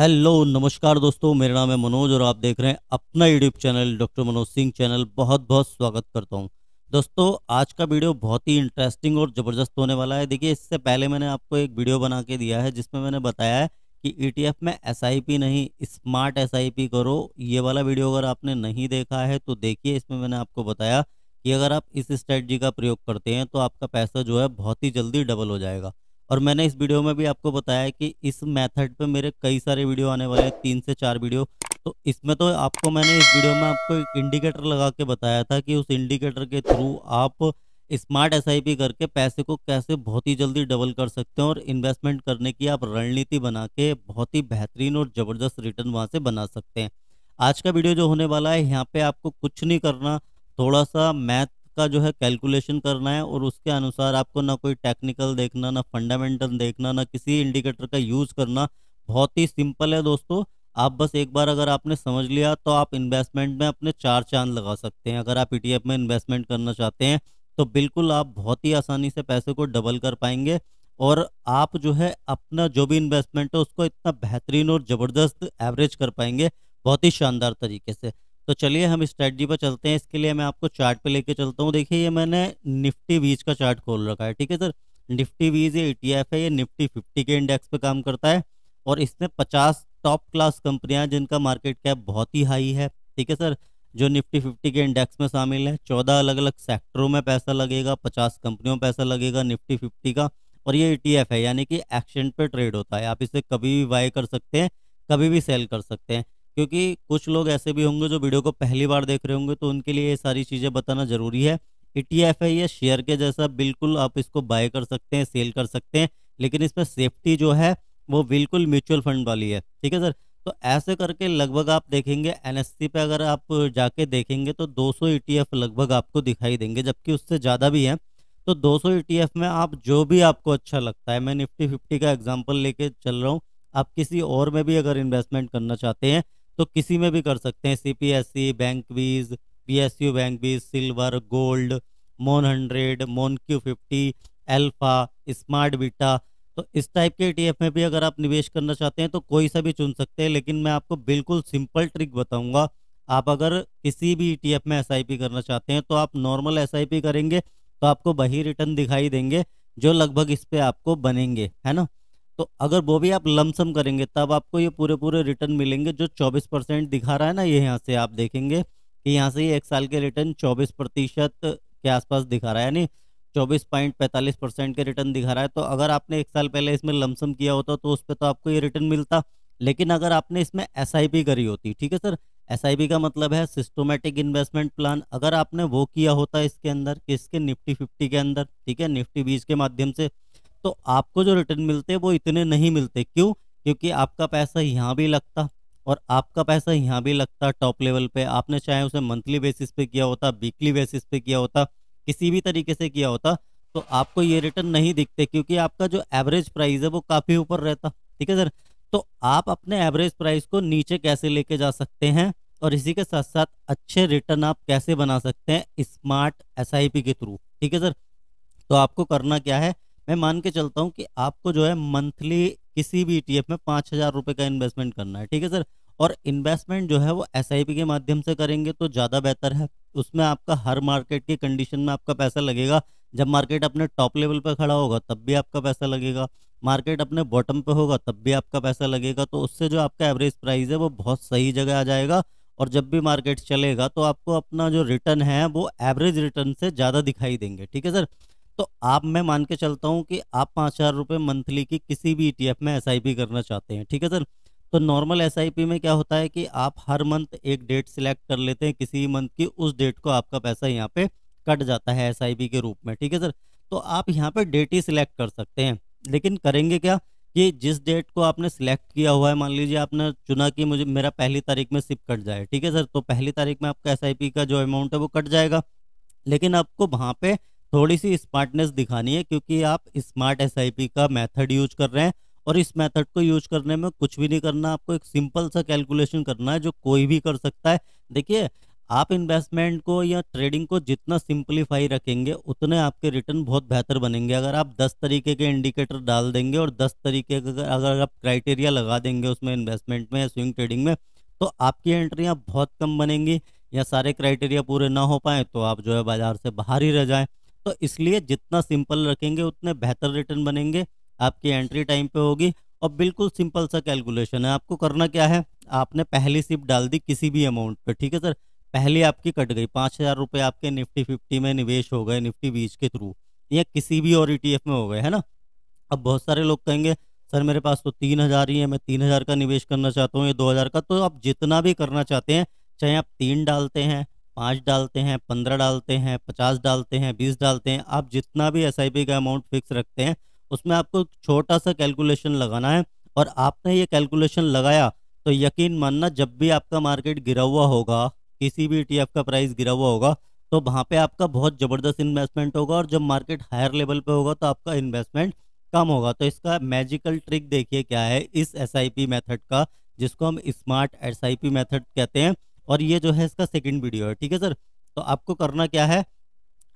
hello नमस्कार दोस्तों मेरा नाम है मनोज और आप देख रहे हैं अपना YouTube channel doctor Manoj Singh channel बहुत बहुत स्वागत करता हूं दोस्तों आज का वीडियो बहुत ही इंटरेस्टिंग और ज़बरदस्त होने वाला है देखिए इससे पहले मैंने आपको एक वीडियो बना के दिया है जिसमें मैंने बताया है कि ई e में एस नहीं स्मार्ट एस करो ये वाला वीडियो अगर आपने नहीं देखा है तो देखिए इसमें मैंने आपको बताया कि अगर आप इस स्ट्रेटजी का प्रयोग करते हैं तो आपका पैसा जो है बहुत ही जल्दी डबल हो जाएगा और मैंने इस वीडियो में भी आपको बताया कि इस मेथड पे मेरे कई सारे वीडियो आने वाले हैं तीन से चार वीडियो तो इसमें तो आपको मैंने इस वीडियो में आपको एक इंडिकेटर लगा के बताया था कि उस इंडिकेटर के थ्रू आप स्मार्ट एस करके पैसे को कैसे बहुत ही जल्दी डबल कर सकते हैं और इन्वेस्टमेंट करने की आप रणनीति बना के बहुत ही बेहतरीन और ज़बरदस्त रिटर्न वहाँ से बना सकते हैं आज का वीडियो जो होने वाला है यहाँ पर आपको कुछ नहीं करना थोड़ा सा मैथ का जो है कैलकुलेशन करना है और उसके अनुसार आपको ना कोई टेक्निकल देखना ना फंडामेंटल देखना ना किसी इंडिकेटर का यूज़ करना बहुत ही सिंपल है दोस्तों आप बस एक बार अगर आपने समझ लिया तो आप इन्वेस्टमेंट में अपने चार चांद लगा सकते हैं अगर आप ई e में इन्वेस्टमेंट करना चाहते हैं तो बिल्कुल आप बहुत ही आसानी से पैसे को डबल कर पाएंगे और आप जो है अपना जो भी इन्वेस्टमेंट है उसको इतना बेहतरीन और ज़बरदस्त एवरेज कर पाएंगे बहुत ही शानदार तरीके से तो चलिए हम स्ट्रैटी पर चलते हैं इसके लिए मैं आपको चार्ट पे लेके चलता हूँ देखिए ये मैंने निफ्टी बीज का चार्ट खोल रखा है ठीक है सर निफ्टी बीज ये ई e है ये निफ्टी फिफ्टी के इंडेक्स पे काम करता है और इसमें पचास टॉप क्लास कंपनियाँ जिनका मार्केट कैप बहुत ही हाई है ठीक है सर जो निफ्टी फिफ्टी के इंडेक्स में शामिल है चौदह अलग अलग सेक्टरों में पैसा लगेगा पचास कंपनियों में पैसा लगेगा निफ्टी फिफ्टी का और ये ई e है यानी कि एक्शन पे ट्रेड होता है आप इसे कभी भी बाय कर सकते हैं कभी भी सेल कर सकते हैं क्योंकि कुछ लोग ऐसे भी होंगे जो वीडियो को पहली बार देख रहे होंगे तो उनके लिए ये सारी चीज़ें बताना ज़रूरी है ई e है ये शेयर के जैसा बिल्कुल आप इसको बाय कर सकते हैं सेल कर सकते हैं लेकिन इसमें सेफ्टी जो है वो बिल्कुल म्यूचुअल फंड वाली है ठीक है सर तो ऐसे करके लगभग आप देखेंगे एन पे अगर आप जाके देखेंगे तो 200 सौ e लगभग आपको दिखाई देंगे जबकि उससे ज़्यादा भी हैं तो 200 सौ e में आप जो भी आपको अच्छा लगता है मैं निफ्टी फिफ्टी का एग्जाम्पल लेके चल रहा हूँ आप किसी और में भी अगर इन्वेस्टमेंट करना चाहते हैं तो किसी में भी कर सकते हैं C P S C bank bees P S U bank bees silver gold mon hundred mon Q fifty alpha smart beta तो इस टाइप के ई e में भी अगर आप निवेश करना चाहते हैं तो कोई सा भी चुन सकते हैं लेकिन मैं आपको बिल्कुल सिंपल ट्रिक बताऊंगा आप अगर किसी भी ई e में एस करना चाहते हैं तो आप नॉर्मल एस करेंगे तो आपको वही रिटर्न दिखाई देंगे जो लगभग इस पर आपको बनेंगे है ना तो अगर वो भी आप लमसम करेंगे तब आपको ये पूरे पूरे रिटर्न मिलेंगे जो चौबीस परसेंट दिखा रहा है ना ये यहाँ से आप देखेंगे कि यहाँ से ये एक साल के रिटर्न चौबीस प्रतिशत के आसपास दिखा रहा है यानी चौबीस पॉइंट पैंतालीस परसेंट के रिटर्न दिखा रहा है तो अगर आपने एक साल पहले इसमें लमसम किया होता तो उस पर तो आपको ये रिटर्न मिलता लेकिन अगर आपने इसमें एस करी होती ठीक है सर एस का मतलब है सिस्टोमेटिक इन्वेस्टमेंट प्लान अगर आपने वो किया होता इसके अंदर किसके निफ्टी फिफ्टी के अंदर ठीक है निफ्टी बीस के माध्यम से तो आपको जो रिटर्न मिलते वो इतने नहीं मिलते क्यों क्योंकि आपका पैसा यहाँ भी लगता और आपका पैसा यहाँ भी लगता टॉप लेवल पे आपने चाहे उसे मंथली बेसिस पे किया होता वीकली बेसिस पे किया होता किसी भी तरीके से किया होता तो आपको ये रिटर्न नहीं दिखते क्योंकि आपका जो एवरेज प्राइस है वो काफ़ी ऊपर रहता ठीक है सर तो आप अपने एवरेज प्राइस को नीचे कैसे लेके जा सकते हैं और इसी के साथ साथ अच्छे रिटर्न आप कैसे बना सकते हैं स्मार्ट एस के थ्रू ठीक है सर तो आपको करना क्या है मैं मान के चलता हूँ कि आपको जो है मंथली किसी भी ई e में पाँच हज़ार रुपये का इन्वेस्टमेंट करना है ठीक है सर और इन्वेस्टमेंट जो है वो एस के माध्यम से करेंगे तो ज़्यादा बेहतर है उसमें आपका हर मार्केट की कंडीशन में आपका पैसा लगेगा जब मार्केट अपने टॉप लेवल पर खड़ा होगा तब भी आपका पैसा लगेगा मार्केट अपने बॉटम पे होगा तब भी आपका पैसा लगेगा तो उससे जो आपका एवरेज प्राइस है वो बहुत सही जगह आ जाएगा और जब भी मार्केट चलेगा तो आपको अपना जो रिटर्न है वो एवरेज रिटर्न से ज़्यादा दिखाई देंगे ठीक है सर तो आप मैं मान के चलता हूँ कि आप पाँच हज़ार रुपये मंथली की किसी भी ई e में एस करना चाहते हैं ठीक है सर तो नॉर्मल एस में क्या होता है कि आप हर मंथ एक डेट सिलेक्ट कर लेते हैं किसी मंथ की उस डेट को आपका पैसा यहाँ पे कट जाता है एस के रूप में ठीक है सर तो आप यहाँ पे डेट ही सिलेक्ट कर सकते हैं लेकिन करेंगे क्या कि जिस डेट को आपने सिलेक्ट किया हुआ है मान लीजिए आपने चुना कि मुझे मेरा पहली तारीख में सिप कट जाए ठीक है सर तो पहली तारीख में आपका एस का जो अमाउंट है वो कट जाएगा लेकिन आपको वहाँ पे थोड़ी सी स्मार्टनेस दिखानी है क्योंकि आप स्मार्ट एस का मैथड यूज कर रहे हैं और इस मेथड को यूज करने में कुछ भी नहीं करना आपको एक सिंपल सा कैलकुलेशन करना है जो कोई भी कर सकता है देखिए आप इन्वेस्टमेंट को या ट्रेडिंग को जितना सिंपलीफाई रखेंगे उतने आपके रिटर्न बहुत बेहतर बनेंगे अगर आप 10 तरीके के इंडिकेटर डाल देंगे और 10 तरीके का अगर आप क्राइटेरिया लगा देंगे उसमें इन्वेस्टमेंट में या स्विंग ट्रेडिंग में तो आपकी एंट्रियाँ बहुत कम बनेंगी या सारे क्राइटेरिया पूरे ना हो पाएँ तो आप जो है बाज़ार से बाहर ही रह जाएँ तो इसलिए जितना सिंपल रखेंगे उतने बेहतर रिटर्न बनेंगे आपकी एंट्री टाइम पे होगी और बिल्कुल सिंपल सा कैलकुलेशन है आपको करना क्या है आपने पहली सिप डाल दी किसी भी अमाउंट पे ठीक है सर पहली आपकी कट गई पाँच हज़ार रुपये आपके निफ्टी फिफ्टी में निवेश हो गए निफ्टी बीच के थ्रू या किसी भी और ई e में हो गए है ना अब बहुत सारे लोग कहेंगे सर मेरे पास तो तीन हज़ार ही है मैं तीन हज़ार का निवेश करना चाहता हूँ या दो हज़ार का तो आप जितना भी करना चाहते हैं चाहे आप तीन डालते हैं पाँच डालते हैं पंद्रह डालते हैं पचास डालते हैं बीस डालते हैं आप जितना भी एस का अमाउंट फिक्स रखते हैं उसमें आपको छोटा सा कैलकुलेशन लगाना है और आपने ये कैलकुलेशन लगाया तो यकीन मानना जब भी आपका मार्केट गिरा हुआ होगा किसी भी ई e का प्राइस गिरा हुआ होगा तो वहाँ पे आपका बहुत ज़बरदस्त इन्वेस्टमेंट होगा और जब मार्केट हायर लेवल पे होगा तो आपका इन्वेस्टमेंट कम होगा तो इसका मैजिकल ट्रिक देखिए क्या है इस एस मेथड का जिसको हम स्मार्ट एस मेथड कहते हैं और ये जो है इसका सेकेंड वीडियो है ठीक है सर तो आपको करना क्या है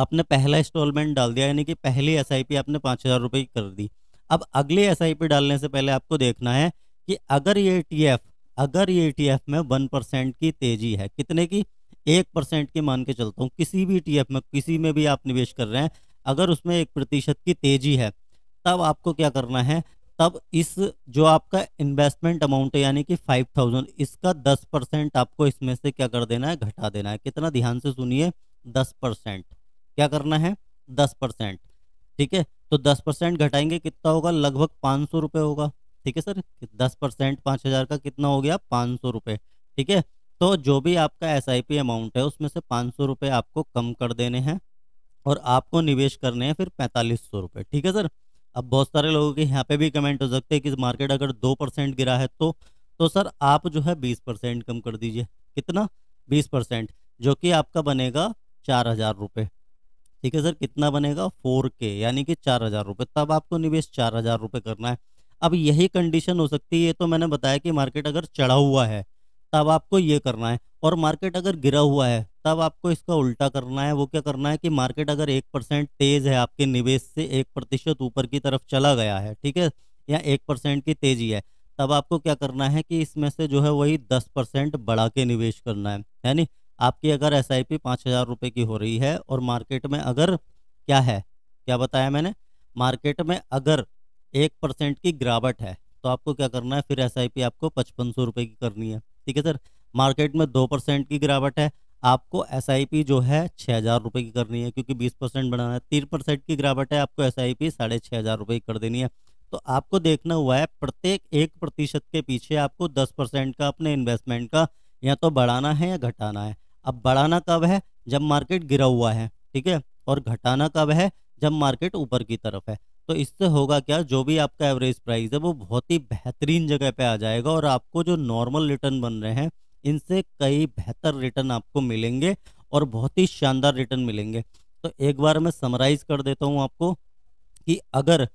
आपने पहला इंस्टॉलमेंट डाल दिया यानी कि पहली एस आई पी आपने पाँच हज़ार रुपये की कर दी अब अगली एस आई पी डालने से पहले आपको देखना है कि अगर ये टी e एफ अगर ये टी e एफ में वन परसेंट की तेज़ी है कितने की एक परसेंट की मान के चलता हूँ किसी भी टी e में किसी में भी आप निवेश कर रहे हैं अगर उसमें एक प्रतिशत की तेज़ी है तब आपको क्या करना है तब इस जो आपका इन्वेस्टमेंट अमाउंट है यानी कि फाइव थाउजेंड इसका दस परसेंट आपको इसमें से क्या कर देना है घटा देना है कितना ध्यान से सुनिए दस परसेंट क्या करना है दस परसेंट ठीक है तो दस परसेंट घटाएंगे कितना होगा लगभग पाँच सौ रुपये होगा ठीक है सर दस परसेंट पाँच हज़ार का कितना हो गया पाँच सौ रुपये ठीक है तो जो भी आपका एस आई पी अमाउंट है उसमें से पाँच सौ रुपये आपको कम कर देने हैं और आपको निवेश करने हैं फिर पैंतालीस सौ रुपये ठीक है सर अब बहुत सारे लोगों के यहाँ पे भी कमेंट हो सकते हैं कि मार्केट अगर दो परसेंट गिरा है तो तो सर आप जो है बीस परसेंट कम कर दीजिए कितना बीस परसेंट जो कि आपका बनेगा चार हज़ार रुपये ठीक है सर कितना बनेगा फोर के यानी कि चार हज़ार रुपये तब आपको निवेश चार हज़ार रुपये करना है अब यही कंडीशन हो सकती है तो मैंने बताया कि मार्केट अगर चढ़ा हुआ है तब आपको ये करना है और मार्केट अगर गिरा हुआ है तब आपको इसका उल्टा करना है वो क्या करना है कि मार्केट अगर एक परसेंट तेज़ है आपके निवेश से एक प्रतिशत ऊपर की तरफ चला गया है ठीक है या एक परसेंट की तेज़ी है तब आपको क्या करना है कि इसमें से जो है वही दस परसेंट बढ़ा के निवेश करना है यानी आपकी अगर एस आई पी पाँच हज़ार रुपये की हो रही है और मार्केट में अगर क्या है क्या बताया मैंने मार्केट में अगर एक परसेंट की गिरावट है तो आपको क्या करना है फिर एस आपको पचपन सौ की करनी है ठीक है सर मार्केट में दो परसेंट की गिरावट है आपको एस जो है छः हज़ार रुपये की करनी है क्योंकि बीस परसेंट बढ़ाना है तीन परसेंट की गिरावट है आपको एस आई पी साढ़े छः हज़ार रुपये की कर देनी है तो आपको देखना हुआ है प्रत्येक एक प्रतिशत के पीछे आपको दस परसेंट का अपने इन्वेस्टमेंट का या तो बढ़ाना है या घटाना है अब बढ़ाना कब है जब मार्केट गिरा हुआ है ठीक है और घटाना कब है जब मार्केट ऊपर की तरफ है तो इससे होगा क्या जो भी आपका एवरेज प्राइस है वो बहुत ही बेहतरीन जगह पे आ जाएगा और आपको जो नॉर्मल रिटर्न बन रहे हैं इनसे कई बेहतर रिटर्न आपको मिलेंगे और बहुत ही शानदार रिटर्न मिलेंगे तो एक बार मैं समराइज़ कर देता हूँ आपको कि अगर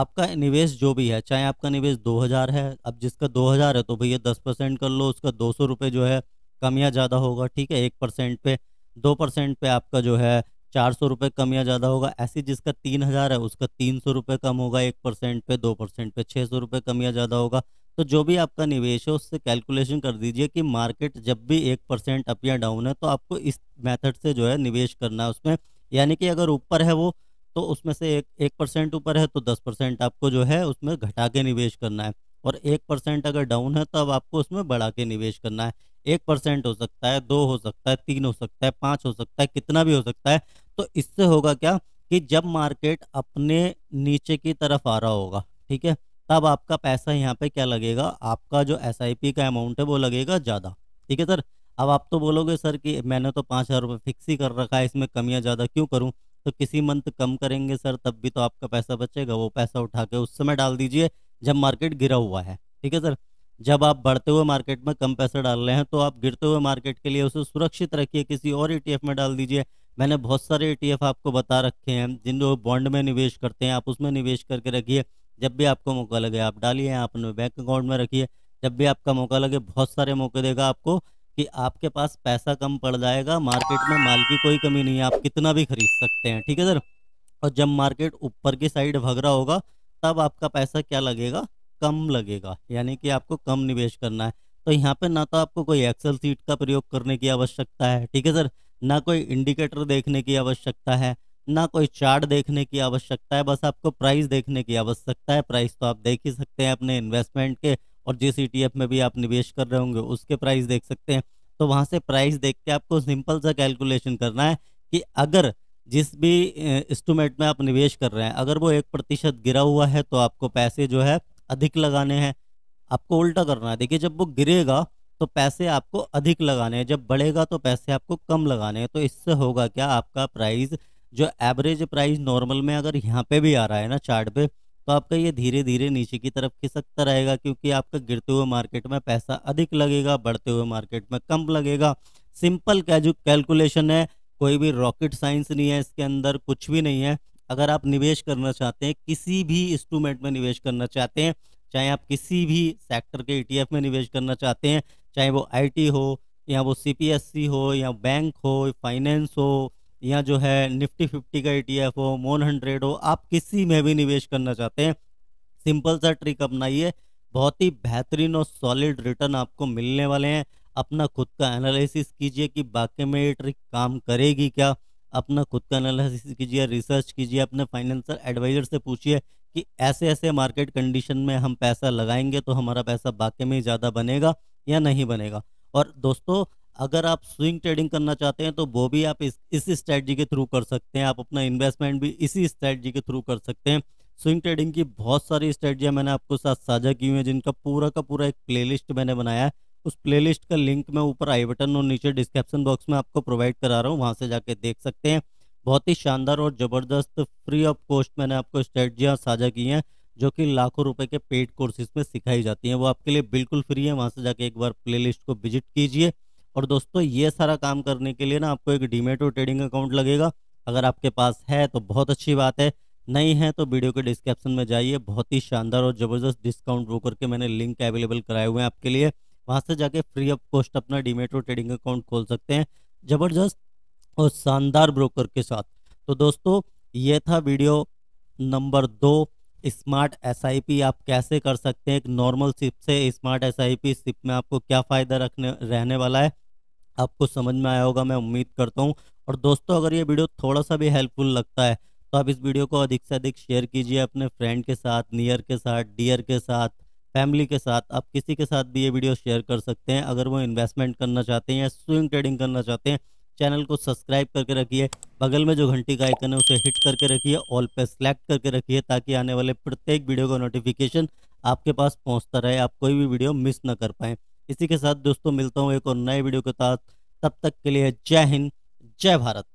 आपका निवेश जो भी है चाहे आपका निवेश 2000 है अब जिसका 2000 है तो भैया 10 परसेंट कर लो उसका दो सौ जो है कम या ज़्यादा होगा ठीक है एक परसेंट पे दो परसेंट पे आपका जो है चार सौ रुपये कम या ज़्यादा होगा ऐसी जिसका तीन हज़ार है उसका तीन सौ रुपये कम होगा एक परसेंट पे दो परसेंट पे छः सौ रुपये कम या ज़्यादा होगा तो जो भी आपका निवेश है उससे कैलकुलेशन कर दीजिए कि मार्केट जब भी एक परसेंट अप या डाउन है तो आपको इस मेथड से जो है निवेश करना है उसमें यानी कि अगर ऊपर है वो तो उसमें से एक एक परसेंट ऊपर है तो दस परसेंट आपको जो है उसमें घटा के निवेश करना है और एक परसेंट अगर डाउन है तो अब आपको उसमें बढ़ा के निवेश करना है एक परसेंट हो सकता है दो हो सकता है तीन हो सकता है पाँच हो सकता है कितना भी हो सकता है तो इससे होगा क्या कि जब मार्केट अपने नीचे की तरफ आ रहा होगा ठीक है तब आपका पैसा यहाँ पे क्या लगेगा आपका जो एस का अमाउंट है वो लगेगा ज़्यादा ठीक है सर अब आप तो बोलोगे सर कि मैंने तो पाँच हज़ार रुपये फिक्स ही कर रखा है इसमें कमियाँ ज़्यादा क्यों करूँ तो किसी मंथ कम करेंगे सर तब भी तो आपका पैसा बचेगा वो पैसा उठा के उस समय डाल दीजिए जब मार्केट गिरा हुआ है ठीक है सर जब आप बढ़ते हुए मार्केट में कम पैसे डाल रहे हैं तो आप गिरते हुए मार्केट के लिए उसे सुरक्षित रखिए किसी और ई e में डाल दीजिए मैंने बहुत सारे ई e आपको बता रखे हैं जिन लोग बॉन्ड में निवेश करते हैं आप उसमें निवेश करके रखिए जब भी आपको मौका लगे आप डालिए आप अपने बैंक अकाउंट में रखिए जब भी आपका मौका लगे बहुत सारे मौके देगा आपको कि आपके पास पैसा कम पड़ जाएगा मार्केट में माल की कोई कमी नहीं है आप कितना भी खरीद सकते हैं ठीक है सर और जब मार्केट ऊपर की साइड भग रहा होगा तब आपका पैसा क्या लगेगा कम लगेगा यानी कि आपको कम निवेश करना है तो यहाँ पे ना तो आपको कोई एक्सेल सीट का प्रयोग करने की आवश्यकता है ठीक है सर ना कोई इंडिकेटर देखने की आवश्यकता है ना कोई चार्ट देखने की आवश्यकता है बस आपको प्राइस देखने की आवश्यकता है प्राइस तो आप देख ही सकते हैं अपने इन्वेस्टमेंट के और जिस ई में भी आप निवेश कर रहे होंगे उसके प्राइस देख सकते हैं तो वहाँ से प्राइस देख के आपको सिंपल सा कैलकुलेशन करना है कि अगर जिस भी इंस्ट्रूमेंट में आप निवेश कर रहे हैं अगर वो एक प्रतिशत गिरा हुआ है तो आपको पैसे जो है अधिक लगाने हैं आपको उल्टा करना है देखिए जब वो गिरेगा तो पैसे आपको अधिक लगाने हैं जब बढ़ेगा तो पैसे आपको कम लगाने हैं तो इससे होगा क्या आपका प्राइस जो एवरेज प्राइस नॉर्मल में अगर यहाँ पे भी आ रहा है ना चार्ट पे तो आपका ये धीरे धीरे नीचे की तरफ खिसकता रहेगा क्योंकि आपका गिरते हुए मार्केट में पैसा अधिक लगेगा बढ़ते हुए मार्केट में कम लगेगा सिंपल कैजू कैलकुलेशन है कोई भी रॉकेट साइंस नहीं है इसके अंदर कुछ भी नहीं है अगर आप निवेश करना चाहते हैं किसी भी इंस्ट्रूमेंट में निवेश करना चाहते हैं चाहे आप किसी भी सेक्टर के ई e में निवेश करना चाहते हैं चाहे वो आई हो या वो सी हो या बैंक हो फाइनेंस हो या जो है निफ्टी फिफ्टी का ई e हो मोन हंड्रेड हो आप किसी में भी निवेश करना चाहते हैं सिंपल सा ट्रिक अपनाइए बहुत ही बेहतरीन और सॉलिड रिटर्न आपको मिलने वाले हैं अपना खुद का एनालिसिस कीजिए कि वाकई में ये ट्रिक काम करेगी क्या अपना खुद का एनालिसिस कीजिए रिसर्च कीजिए अपने फाइनेंशियल एडवाइज़र से पूछिए कि ऐसे ऐसे मार्केट कंडीशन में हम पैसा लगाएंगे तो हमारा पैसा बाकी में ज़्यादा बनेगा या नहीं बनेगा और दोस्तों अगर आप स्विंग ट्रेडिंग करना चाहते हैं तो वो भी आप इस इस स्ट्रैटी के थ्रू कर सकते हैं आप अपना इन्वेस्टमेंट भी इसी स्ट्रैटी के थ्रू कर सकते हैं स्विंग ट्रेडिंग की बहुत सारी स्ट्रैटियाँ मैंने आपको साथ साझा की हुई हैं जिनका पूरा का पूरा एक प्लेलिस्ट मैंने बनाया है उस प्लेलिस्ट का लिंक मैं ऊपर आई बटन और नीचे डिस्क्रिप्शन बॉक्स में आपको प्रोवाइड करा रहा हूँ वहाँ से जाके देख सकते हैं बहुत ही शानदार और ज़बरदस्त फ्री ऑफ कॉस्ट मैंने आपको स्ट्रेटजियाँ साझा की हैं जो कि लाखों रुपए के पेड कोर्सेज में सिखाई जाती हैं वो आपके लिए बिल्कुल फ्री है वहाँ से जाके एक बार प्लेलिस्ट को विजिट कीजिए और दोस्तों ये सारा काम करने के लिए ना आपको एक डीमेटो ट्रेडिंग अकाउंट लगेगा अगर आपके पास है तो बहुत अच्छी बात है नहीं है तो वीडियो के डिस्क्रिप्शन में जाइए बहुत ही शानदार और ज़बरदस्त डिस्काउंट वो के मैंने लिंक अवेलेबल कराए हुए हैं आपके लिए वहाँ से जाके फ्री ऑफ कॉस्ट अपना डीमेट्रो ट्रेडिंग अकाउंट खोल सकते हैं ज़बरदस्त और शानदार ब्रोकर के साथ तो दोस्तों ये था वीडियो नंबर दो स्मार्ट एस आई पी आप कैसे कर सकते हैं एक नॉर्मल सिप से smart S I P SIP में आपको क्या फ़ायदा रखने रहने वाला है आपको समझ में आया होगा मैं उम्मीद करता हूँ और दोस्तों अगर ये वीडियो थोड़ा सा भी हेल्पफुल लगता है तो आप इस वीडियो को अधिक से अधिक शेयर कीजिए अपने फ्रेंड के साथ नियर के साथ डियर के साथ फैमिली के साथ आप किसी के साथ भी ये वीडियो शेयर कर सकते हैं अगर वो इन्वेस्टमेंट करना चाहते हैं या स्विंग ट्रेडिंग करना चाहते हैं चैनल को सब्सक्राइब करके रखिए बगल में जो घंटी का आइकन है उसे हिट करके रखिए ऑल पे सेलेक्ट करके रखिए ताकि आने वाले प्रत्येक वीडियो का नोटिफिकेशन आपके पास पहुंचता रहे आप कोई भी वीडियो मिस ना कर पाएँ इसी के साथ दोस्तों मिलता हूँ एक और नए वीडियो के साथ तब तक के लिए जय हिंद जय भारत